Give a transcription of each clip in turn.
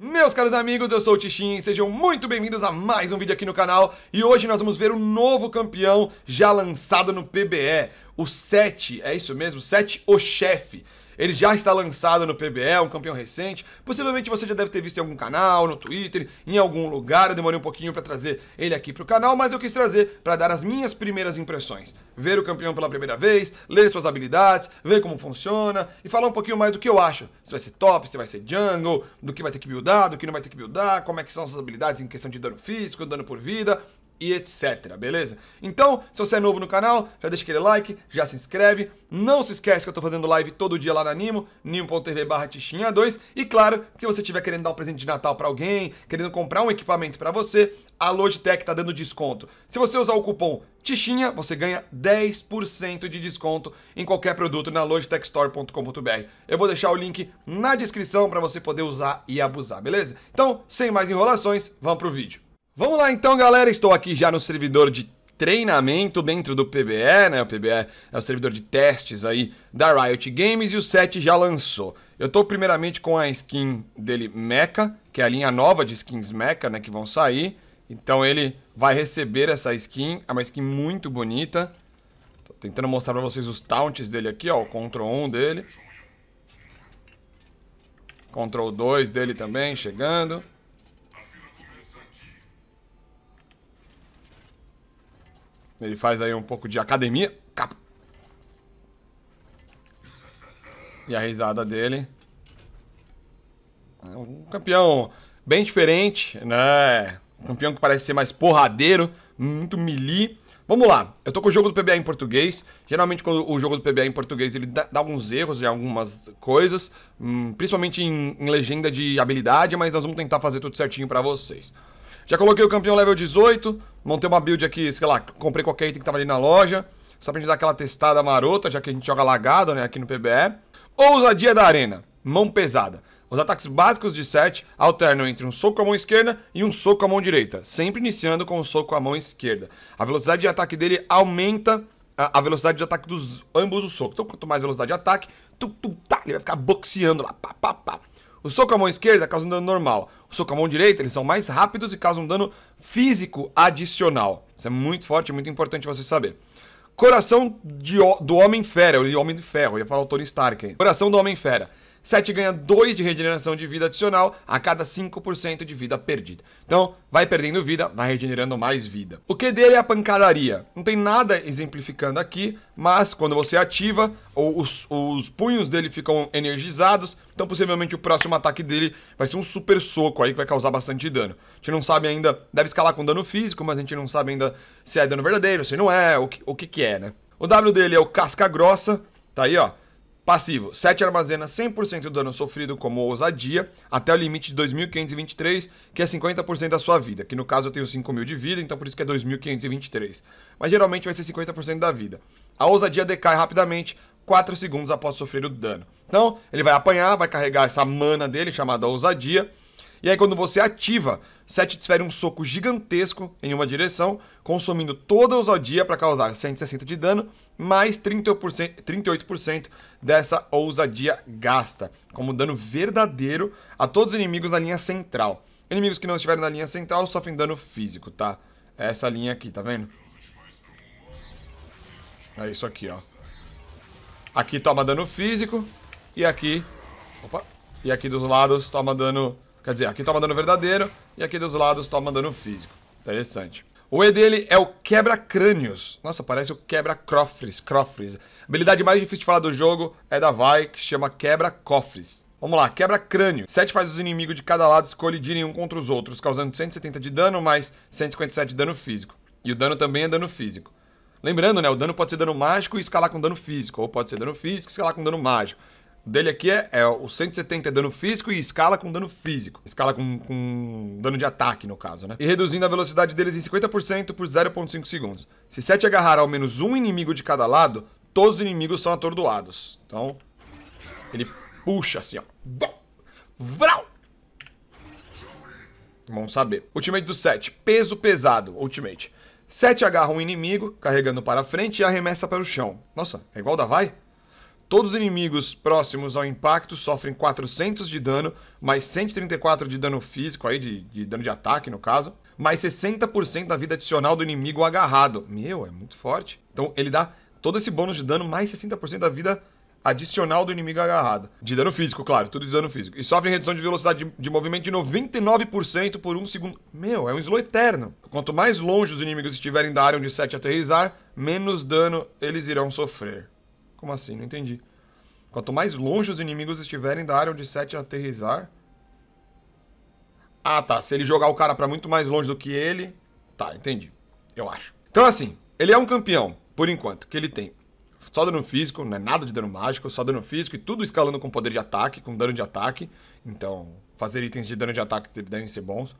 Meus caros amigos, eu sou o Tichin, sejam muito bem-vindos a mais um vídeo aqui no canal e hoje nós vamos ver o novo campeão já lançado no PBE, o 7, é isso mesmo, 7 o chefe. Ele já está lançado no PBE, um campeão recente. Possivelmente você já deve ter visto em algum canal, no Twitter, em algum lugar. Eu demorei um pouquinho para trazer ele aqui para o canal, mas eu quis trazer para dar as minhas primeiras impressões. Ver o campeão pela primeira vez, ler suas habilidades, ver como funciona e falar um pouquinho mais do que eu acho. Se vai ser top, se vai ser jungle, do que vai ter que buildar, do que não vai ter que buildar, como é que são essas habilidades em questão de dano físico, dano por vida, e etc, beleza? Então, se você é novo no canal, já deixa aquele like, já se inscreve. Não se esquece que eu tô fazendo live todo dia lá na Nimo, nimo.tv barra 2. E claro, se você estiver querendo dar um presente de Natal para alguém, querendo comprar um equipamento para você, a Logitech tá dando desconto. Se você usar o cupom Tichinha, você ganha 10% de desconto em qualquer produto na logitechstore.com.br. Eu vou deixar o link na descrição para você poder usar e abusar, beleza? Então, sem mais enrolações, vamos pro vídeo. Vamos lá então, galera. Estou aqui já no servidor de treinamento dentro do PBE, né? O PBE é o servidor de testes aí da Riot Games e o set já lançou. Eu tô primeiramente com a skin dele Mecha, que é a linha nova de skins Mecha, né, que vão sair. Então ele vai receber essa skin, é uma skin muito bonita. Tô tentando mostrar para vocês os taunts dele aqui, ó, o Ctrl 1 dele. Ctrl 2 dele também chegando. Ele faz aí um pouco de academia. E a risada dele. É um campeão bem diferente, né? Um campeão que parece ser mais porradeiro, muito melee. Vamos lá, eu tô com o jogo do PBA em português. Geralmente quando o jogo do PBA em português ele dá, alguns erros e algumas coisas, hum, principalmente em, em legenda de habilidade, mas nós vamos tentar fazer tudo certinho para vocês. Já coloquei o campeão level 18. Montei uma build aqui, sei lá, comprei qualquer item que tava ali na loja. Só pra gente dar aquela testada marota, já que a gente joga lagado, né, aqui no PBE. Ousadia da arena, mão pesada. Os ataques básicos de 7 alternam entre um soco com a mão esquerda e um soco com a mão direita, sempre iniciando com o um soco com a mão esquerda. A velocidade de ataque dele aumenta a velocidade de ataque dos ambos os socos. Então, quanto mais velocidade de ataque, tu, tu, tá, ele vai ficar boxeando lá, pá, pá, pá. O soco com a mão esquerda causa um dano normal. O soco com a mão direita, eles são mais rápidos e causam um dano físico adicional. Isso é muito forte, muito importante você saber. Coração de, do Homem-Fera, o Homem de Ferro, eu ia falar o Tony Stark. aí. Coração do Homem-Fera. 7 ganha 2 de regeneração de vida adicional a cada 5% de vida perdida. Então, vai perdendo vida, vai regenerando mais vida. O Q dele é a pancadaria. Não tem nada exemplificando aqui, mas quando você ativa, os, os punhos dele ficam energizados, então possivelmente o próximo ataque dele vai ser um super soco aí que vai causar bastante dano. A gente não sabe ainda, deve escalar com dano físico, mas a gente não sabe ainda se é dano verdadeiro, se não é, o que, o que, que é, né? O W dele é o Casca Grossa, tá aí, ó. Passivo, 7 armazena 100% do dano sofrido como ousadia até o limite de 2.523, que é 50% da sua vida, que no caso eu tenho 5.000 de vida, então por isso que é 2.523. Mas geralmente vai ser 50% da vida. A ousadia decai rapidamente, 4 segundos após sofrer o dano. Então, ele vai apanhar, vai carregar essa mana dele, chamada ousadia, e aí, quando você ativa, sete desfere um soco gigantesco em uma direção, consumindo toda a ousadia para causar 160 de dano, mais 38%, 38% dessa ousadia gasta, como dano verdadeiro a todos os inimigos na linha central. Inimigos que não estiverem na linha central sofrem dano físico, tá? É essa linha aqui, tá vendo? É isso aqui, ó. Aqui toma dano físico. E aqui... Opa! E aqui dos lados toma dano Quer dizer, aqui tá mandando verdadeiro e aqui dos lados tá mandando físico. Interessante. O E dele é o quebra-crânios. Nossa, parece o quebra-cofres. Cofres. A habilidade mais difícil de falar do jogo é da Vai, que chama quebra-cofres. Vamos lá, quebra-crânio. 7 faz os inimigos de cada lado se colidirem um contra os outros, causando 170 de dano mais 157 de dano físico. E o dano também é dano físico. Lembrando, né, o dano pode ser dano mágico e escalar com dano físico, ou pode ser dano físico e escalar com dano mágico dele aqui é, é, o 170 é dano físico e escala com dano físico. Escala com, com dano de ataque, no caso, né? E reduzindo a velocidade deles em 50% por 0.5 segundos. Se 7 agarrar ao menos um inimigo de cada lado, todos os inimigos são atordoados. Então, ele puxa assim, ó. Vrau! Vamos saber. Ultimate do 7. Peso pesado. Ultimate. 7 agarra um inimigo, carregando para frente e arremessa para o chão. Nossa, é igual da Vai? Todos os inimigos próximos ao impacto sofrem 400 de dano, mais 134 de dano físico, aí de, de dano de ataque no caso, mais 60% da vida adicional do inimigo agarrado. Meu, é muito forte. Então ele dá todo esse bônus de dano, mais 60% da vida adicional do inimigo agarrado. De dano físico, claro, tudo de dano físico. E sofre redução de velocidade de, de movimento de 99% por um segundo. Meu, é um slow eterno. Quanto mais longe os inimigos estiverem da área onde 7 aterrizar, menos dano eles irão sofrer. Como assim? Não entendi. Quanto mais longe os inimigos estiverem da área onde Sete aterrizar... Ah, tá. Se ele jogar o cara para muito mais longe do que ele... Tá, entendi. Eu acho. Então, assim, ele é um campeão, por enquanto, que ele tem só dano físico, não é nada de dano mágico, só dano físico e tudo escalando com poder de ataque, com dano de ataque. Então, fazer itens de dano de ataque devem ser bons.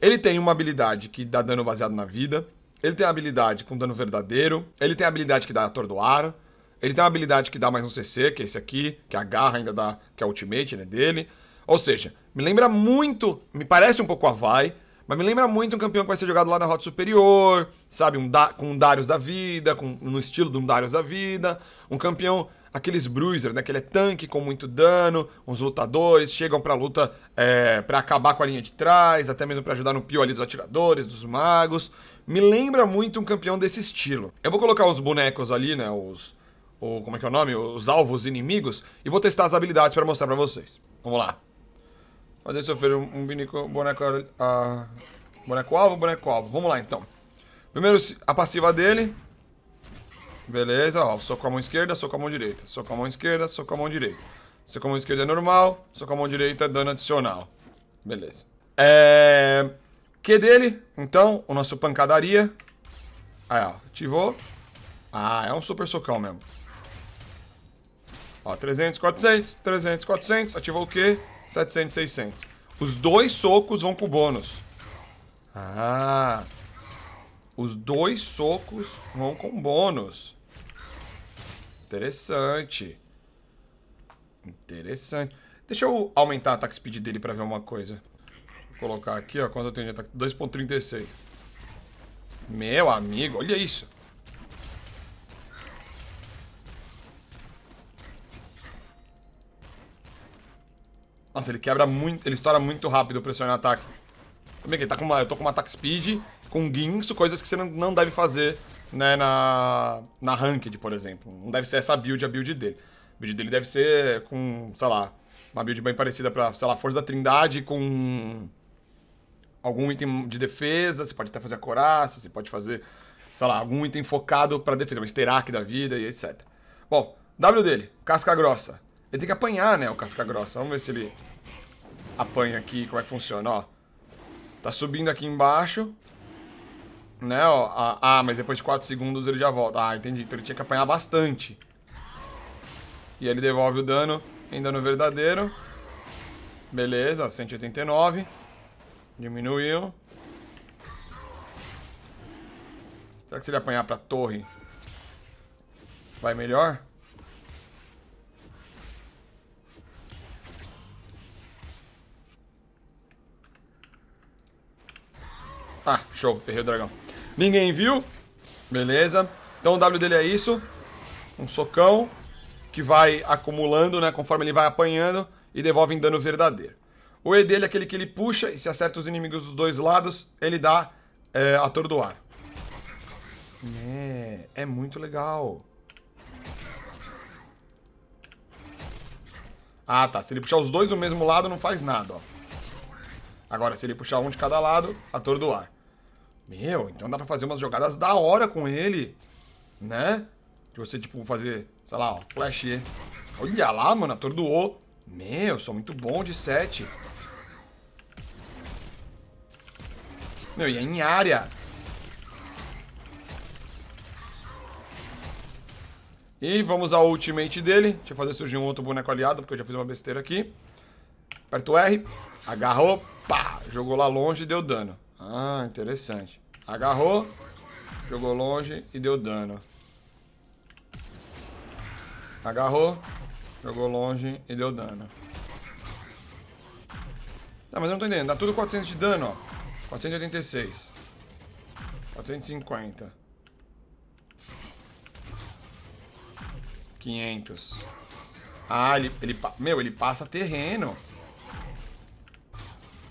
Ele tem uma habilidade que dá dano baseado na vida. Ele tem a habilidade com dano verdadeiro. Ele tem a habilidade que dá atordoar. Ele tem uma habilidade que dá mais um CC, que é esse aqui, que a garra ainda dá, que é ultimate, né, dele. Ou seja, me lembra muito, me parece um pouco a Vai, mas me lembra muito um campeão que vai ser jogado lá na rota superior, sabe? Um da, com um Darius da vida, com, no estilo de um Darius da vida. Um campeão, aqueles bruiser, né? Que ele é tanque com muito dano, uns lutadores, chegam pra luta é, para acabar com a linha de trás, até mesmo para ajudar no pio ali dos atiradores, dos magos. Me lembra muito um campeão desse estilo. Eu vou colocar os bonecos ali, né? Os, o como é que é o nome, os alvos inimigos e vou testar as habilidades para mostrar para vocês. Vamos lá. Fazer sofrer um, um boneco, boneco, ah, boneco alvo, boneco alvo. Vamos lá então. Primeiro a passiva dele. Beleza, ó, Soco com a mão esquerda, soco com a mão direita, soco com a mão esquerda, soco com a mão direita. Soco com a mão esquerda é normal, soco com a mão direita é dano adicional. Beleza. É... Q dele, então, o nosso pancadaria. Aí, ó, ativou. Ah, é um super socão mesmo. 300, 400, 300, 400. Ativou o quê? 700, 600. Os dois socos vão pro bônus. Ah. Os dois socos vão com bônus. Interessante. Interessante. Deixa eu aumentar o ataque speed dele pra ver uma coisa. Vou colocar aqui, ó. Quanto eu tenho de ataque? 2.36. Meu amigo, olha isso. Nossa, ele quebra muito, ele estoura muito rápido o pressionar ataque. Também que ele tá com uma, eu tô com uma attack speed, com guinso, coisas que você não, não deve fazer, né, na, na ranked, por exemplo. Não deve ser essa build, a build dele. A build dele deve ser com, sei lá, uma build bem parecida pra, sei lá, Força da Trindade com algum item de defesa, você pode até fazer a coraça, você pode fazer, sei lá, algum item focado pra defesa, um Sterak da vida e etc. Bom, W dele, casca grossa. Ele tem que apanhar, né, o casca grossa. Vamos ver se ele apanha aqui, como é que funciona, ó. Tá subindo aqui embaixo. Né, ó. Ah, ah mas depois de 4 segundos ele já volta. Ah, entendi. Então ele tinha que apanhar bastante. E ele devolve o dano ainda no verdadeiro. Beleza, 189. Diminuiu. Será que se ele apanhar pra torre, vai melhor? Show, errei o dragão. Ninguém viu. Beleza. Então o W dele é isso. Um socão que vai acumulando, né? Conforme ele vai apanhando e devolve em dano verdadeiro. O E dele é aquele que ele puxa e se acerta os inimigos dos dois lados, ele dá é, atordoar. É, é muito legal. Ah, tá. Se ele puxar os dois do mesmo lado, não faz nada, ó. Agora, se ele puxar um de cada lado, atordoar. Meu, então dá pra fazer umas jogadas da hora com ele, né? De você, tipo, fazer, sei lá, ó, flash E. Olha lá, mano, atordoou. Meu, sou muito bom de 7. Meu, e é em área. E vamos ao ultimate dele. Deixa eu fazer surgir um outro boneco aliado, porque eu já fiz uma besteira aqui. Aperta o R, agarrou, pá, jogou lá longe e deu dano. Ah, interessante. Agarrou, jogou longe e deu dano. Agarrou, jogou longe e deu dano. Tá, mas eu não tô entendendo. Dá tudo 400 de dano, ó. 486. 450. 500. Ah, ele, ele... Meu, ele passa terreno.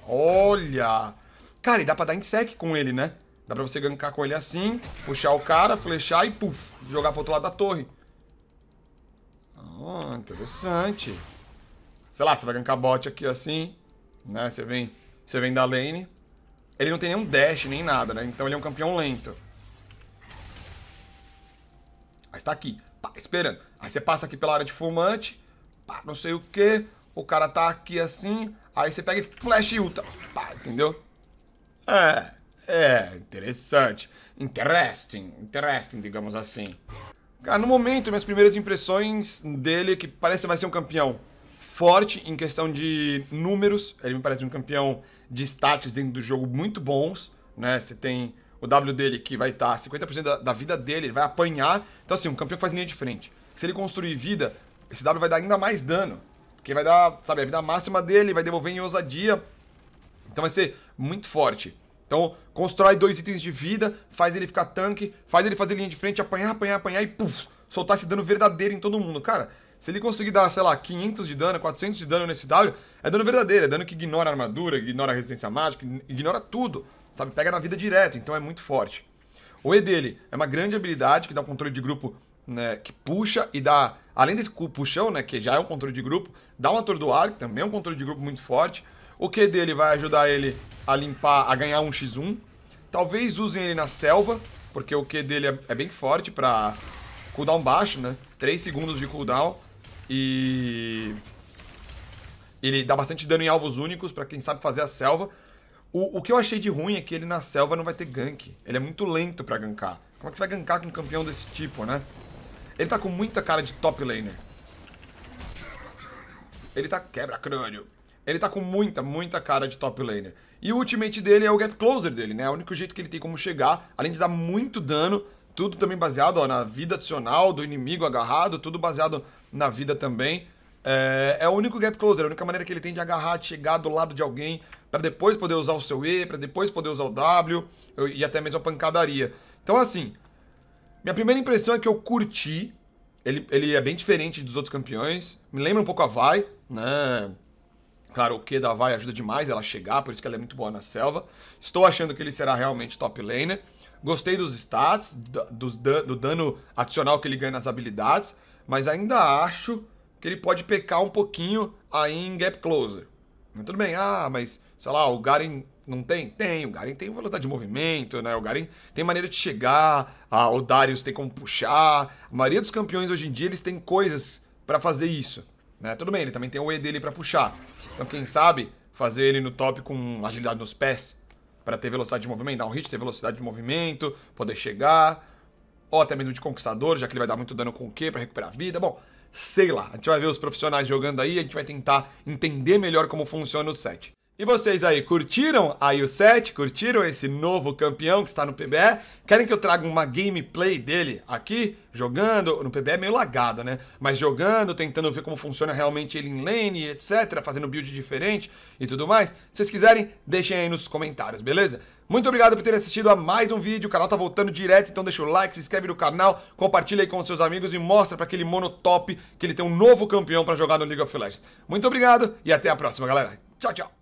Olha! Cara, e dá pra dar insec com ele, né? Dá pra você gankar com ele assim, puxar o cara, flechar e puf, jogar pro outro lado da torre. Ah, interessante. Sei lá, você vai gankar bot aqui assim, né? Você vem, você vem da lane. Ele não tem nenhum dash, nem nada, né? Então ele é um campeão lento. Mas está aqui, pá, esperando. Aí você passa aqui pela área de fumante, pá, não sei o quê. O cara tá aqui assim, aí você pega e flash e ulta, pá, entendeu? É, é, interessante. Interesting, interesting, digamos assim. Cara, no momento, minhas primeiras impressões dele é que parece que vai ser um campeão forte em questão de números. Ele me parece um campeão de stats dentro do jogo muito bons, né? Você tem o W dele que vai estar 50% da, da vida dele, ele vai apanhar. Então, assim, um campeão que faz linha de frente. Se ele construir vida, esse W vai dar ainda mais dano. Porque vai dar, sabe, a vida máxima dele, vai devolver em ousadia. Então vai ser muito forte. Então, constrói dois itens de vida, faz ele ficar tanque, faz ele fazer linha de frente, apanhar, apanhar, apanhar e puf, soltar esse dano verdadeiro em todo mundo. Cara, se ele conseguir dar, sei lá, 500 de dano, 400 de dano nesse W, é dano verdadeiro, é dano que ignora a armadura, ignora a resistência mágica, ignora tudo, sabe? Pega na vida direto, então é muito forte. O E dele é uma grande habilidade que dá um controle de grupo né, que puxa e dá, além desse puxão, né, que já é um controle de grupo, dá um atordoar, que também é um controle de grupo muito forte. O Q dele vai ajudar ele a limpar, a ganhar um x1. Talvez usem ele na selva, porque o Q dele é, é bem forte pra cooldown baixo, né? 3 segundos de cooldown e... Ele dá bastante dano em alvos únicos pra quem sabe fazer a selva. O, o que eu achei de ruim é que ele na selva não vai ter gank. Ele é muito lento pra gankar. Como é que você vai gankar com um campeão desse tipo, né? Ele tá com muita cara de top laner. Ele tá quebra-crânio. Ele tá com muita, muita cara de top laner. E o ultimate dele é o gap closer dele, né? É o único jeito que ele tem como chegar, além de dar muito dano, tudo também baseado ó, na vida adicional do inimigo agarrado, tudo baseado na vida também. É, é, o único gap closer, é a única maneira que ele tem de agarrar, de chegar do lado de alguém para depois poder usar o seu E, para depois poder usar o W e até mesmo a pancadaria. Então, assim, minha primeira impressão é que eu curti. Ele, ele é bem diferente dos outros campeões. Me lembra um pouco a Vai, né? karaokê da Vai ajuda demais ela a chegar, por isso que ela é muito boa na selva. Estou achando que ele será realmente top laner. Gostei dos stats, do, do, dano adicional que ele ganha nas habilidades, mas ainda acho que ele pode pecar um pouquinho aí em gap closer. Mas tudo bem, ah, mas sei lá, o Garen não tem? Tem, o Garen tem velocidade de movimento, né? O Garen tem maneira de chegar, o Darius tem como puxar. A maioria dos campeões hoje em dia eles têm coisas para fazer isso. Né? Tudo bem, ele também tem o E dele para puxar. Então, quem sabe, fazer ele no top com agilidade nos pés. para ter velocidade de movimento, dar um hit, ter velocidade de movimento, poder chegar. Ou até mesmo de conquistador, já que ele vai dar muito dano com o quê para recuperar a vida. Bom, sei lá. A gente vai ver os profissionais jogando aí, a gente vai tentar entender melhor como funciona o set. E vocês aí, curtiram aí o 7 Curtiram esse novo campeão que está no PBE? Querem que eu traga uma gameplay dele aqui? Jogando, no PBE é meio lagado, né? Mas jogando, tentando ver como funciona realmente ele em lane, etc. Fazendo build diferente e tudo mais. Se vocês quiserem, deixem aí nos comentários, beleza? Muito obrigado por terem assistido a mais um vídeo. O canal tá voltando direto, então deixa o like, se inscreve no canal, compartilha aí com seus amigos e mostra para aquele mono top que ele tem um novo campeão para jogar no League of Legends. Muito obrigado e até a próxima, galera. Tchau, tchau.